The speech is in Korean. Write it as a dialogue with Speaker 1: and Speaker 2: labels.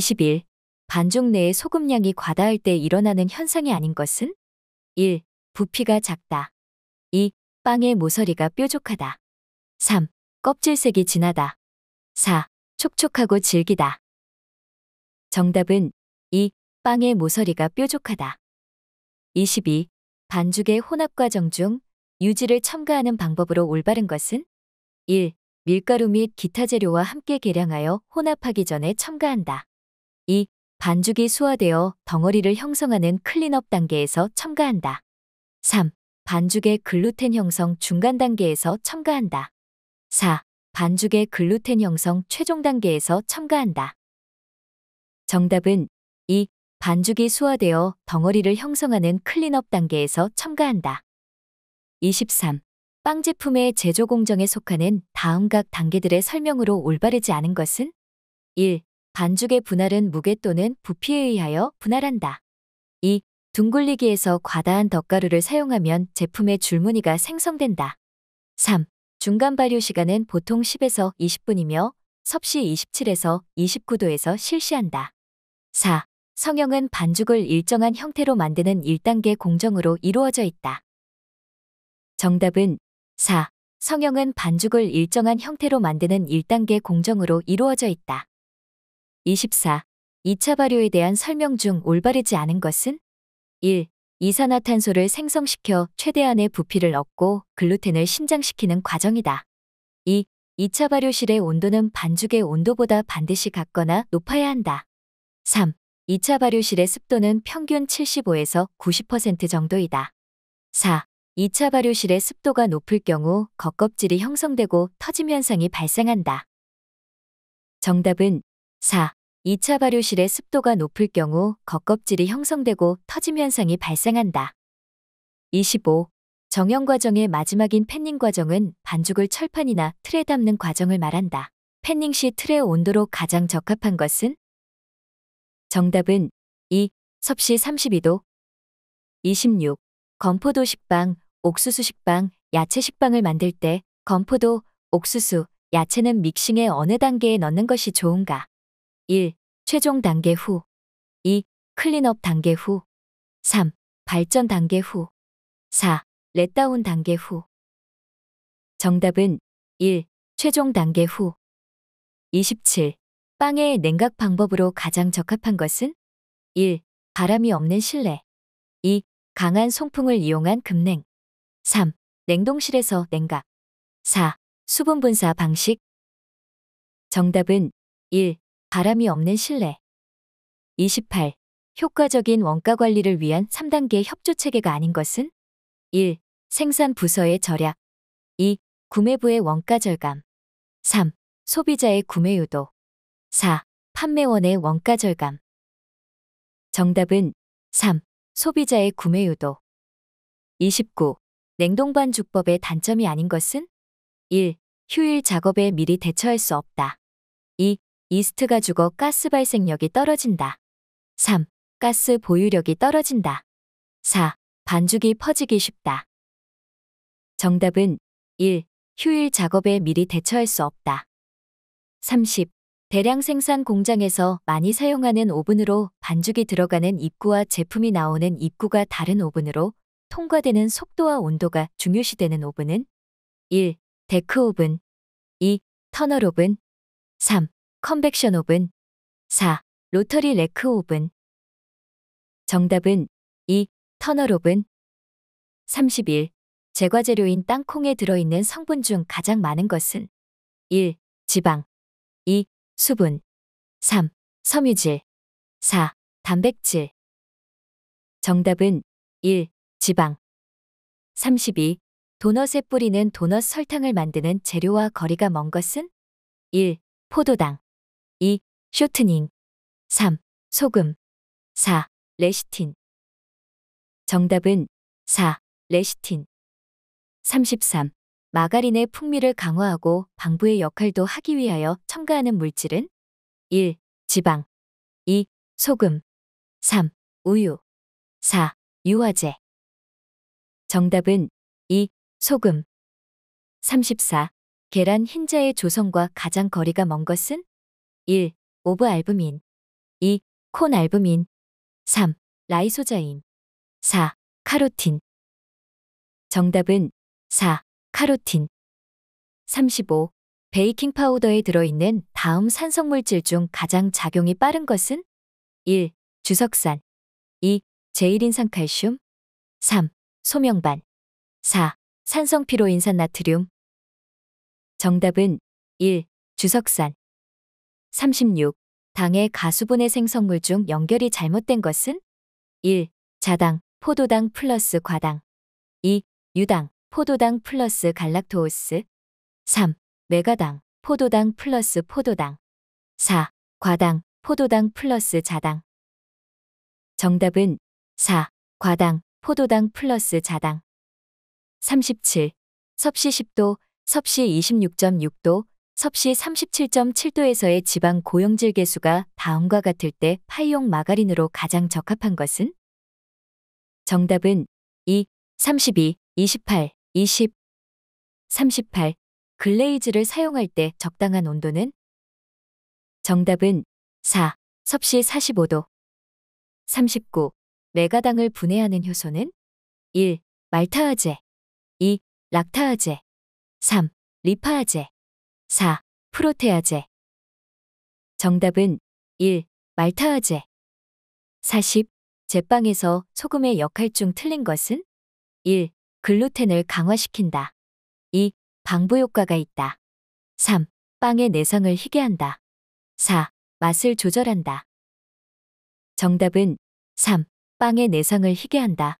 Speaker 1: 21. 반죽 내의 소금량이 과다할 때 일어나는 현상이 아닌 것은? 1. 부피가 작다. 2. 빵의 모서리가 뾰족하다. 3. 껍질색이 진하다. 4. 촉촉하고 질기다. 정답은 2. 빵의 모서리가 뾰족하다. 22. 반죽의 혼합 과정 중 유지를 첨가하는 방법으로 올바른 것은? 1. 밀가루 및 기타 재료와 함께 계량하여 혼합하기 전에 첨가한다. 2. 반죽이 수화되어 덩어리를 형성하는 클린업 단계에서 첨가한다. 3. 반죽의 글루텐 형성 중간 단계에서 첨가한다. 4. 반죽의 글루텐 형성 최종 단계에서 첨가한다. 정답은 2. 반죽이 수화되어 덩어리를 형성하는 클린업 단계에서 첨가한다. 23. 빵 제품의 제조 공정에 속하는 다음각 단계들의 설명으로 올바르지 않은 것은? 1. 반죽의 분할은 무게 또는 부피에 의하여 분할한다. 2. 둥글리기에서 과다한 덧가루를 사용하면 제품의 줄무늬가 생성된다. 3. 중간 발효 시간은 보통 10에서 20분이며 섭씨 27에서 29도에서 실시한다. 4. 성형은 반죽을 일정한 형태로 만드는 1단계 공정으로 이루어져 있다. 정답은 4. 성형은 반죽을 일정한 형태로 만드는 1단계 공정으로 이루어져 있다. 24. 2차 발효에 대한 설명 중 올바르지 않은 것은? 1. 이산화탄소를 생성시켜 최대한의 부피를 얻고 글루텐을 신장시키는 과정이다. 2. 2차 발효실의 온도는 반죽의 온도보다 반드시 같거나 높아야 한다. 3. 2차 발효실의 습도는 평균 75에서 90% 정도이다. 4. 2차 발효실의 습도가 높을 경우 겉껍질이 형성되고 터짐 현상이 발생한다. 정답은 4. 2차 발효실의 습도가 높을 경우 겉껍질이 형성되고 터짐 현상이 발생한다. 25. 정형 과정의 마지막인 팬닝 과정은 반죽을 철판이나 틀에 담는 과정을 말한다. 팬닝 시 틀의 온도로 가장 적합한 것은? 정답은 2. 섭씨 32도 26. 건포도 식빵, 옥수수 식빵, 야채 식빵을 만들 때 건포도, 옥수수, 야채는 믹싱의 어느 단계에 넣는 것이 좋은가? 1. 최종 단계 후 2. 클린업 단계 후 3. 발전 단계 후 4. 렛다운 단계 후 정답은 1. 최종 단계 후 27. 빵의 냉각 방법으로 가장 적합한 것은 1. 바람이 없는 실내 2. 강한 송풍을 이용한 급냉 3. 냉동실에서 냉각 4. 수분 분사 방식 정답은 1. 바람이 없는 실내. 28. 효과적인 원가 관리를 위한 3단계 협조 체계가 아닌 것은? 1. 생산 부서의 절약. 2. 구매부의 원가 절감. 3. 소비자의 구매 유도. 4. 판매원의 원가 절감. 정답은 3. 소비자의 구매 유도. 29. 냉동반죽법의 단점이 아닌 것은? 1. 휴일 작업에 미리 대처할 수 없다. 이스트가 죽어 가스 발생력이 떨어진다. 3. 가스 보유력이 떨어진다. 4. 반죽이 퍼지기 쉽다. 정답은 1. 휴일 작업에 미리 대처할 수 없다. 30. 대량 생산 공장에서 많이 사용하는 오븐으로 반죽이 들어가는 입구와 제품이 나오는 입구가 다른 오븐으로 통과되는 속도와 온도가 중요시되는 오븐은 1. 데크 오븐 2. 터널 오븐 3. 컨벡션 오븐 4. 로터리 레크 오븐 정답은 2. 터널 오븐 31. 제과재료인 땅콩에 들어있는 성분 중 가장 많은 것은 1. 지방 2. 수분 3. 섬유질 4. 단백질 정답은 1. 지방 32. 도넛에 뿌리는 도넛 설탕을 만드는 재료와 거리가 먼 것은 1. 포도당 2. 쇼트닝 3. 소금 4. 레시틴 정답은 4. 레시틴 33. 마가린의 풍미를 강화하고 방부의 역할도 하기 위하여 첨가하는 물질은 1. 지방 2. 소금 3. 우유 4. 유화제 정답은 2. 소금 34. 계란 흰자의 조성과 가장 거리가 먼 것은 1. 오브 알부민 2. 콘 알부민 3. 라이소자임 4. 카로틴 정답은 4. 카로틴 35. 베이킹 파우더에 들어있는 다음 산성물질 중 가장 작용이 빠른 것은? 1. 주석산 2. 제일인산 칼슘 3. 소명반 4. 산성피로인산 나트륨 정답은 1. 주석산 36. 당의 가수분의 생성물 중 연결이 잘못된 것은? 1. 자당, 포도당 플러스 과당. 2. 유당, 포도당 플러스 갈락토우스 3. 메가당, 포도당 플러스 포도당. 4. 과당, 포도당 플러스 자당. 정답은 4. 과당, 포도당 플러스 자당. 37. 섭씨 10도, 섭씨 26.6도, 섭씨 37.7도에서의 지방 고용질 계수가 다음과 같을 때 파이용 마가린으로 가장 적합한 것은? 정답은 2, 32, 28, 20, 38. 글레이즈를 사용할 때 적당한 온도는? 정답은 4, 섭씨 45도. 39. 메가당을 분해하는 효소는? 1. 말타아제 2. 락타아제 3. 리파아제 4. 프로테아제 정답은 1. 말타아제 40. 제빵에서 소금의 역할 중 틀린 것은? 1. 글루텐을 강화시킨다. 2. 방부 효과가 있다. 3. 빵의 내성을 희게 한다. 4. 맛을 조절한다. 정답은 3. 빵의 내성을 희게 한다.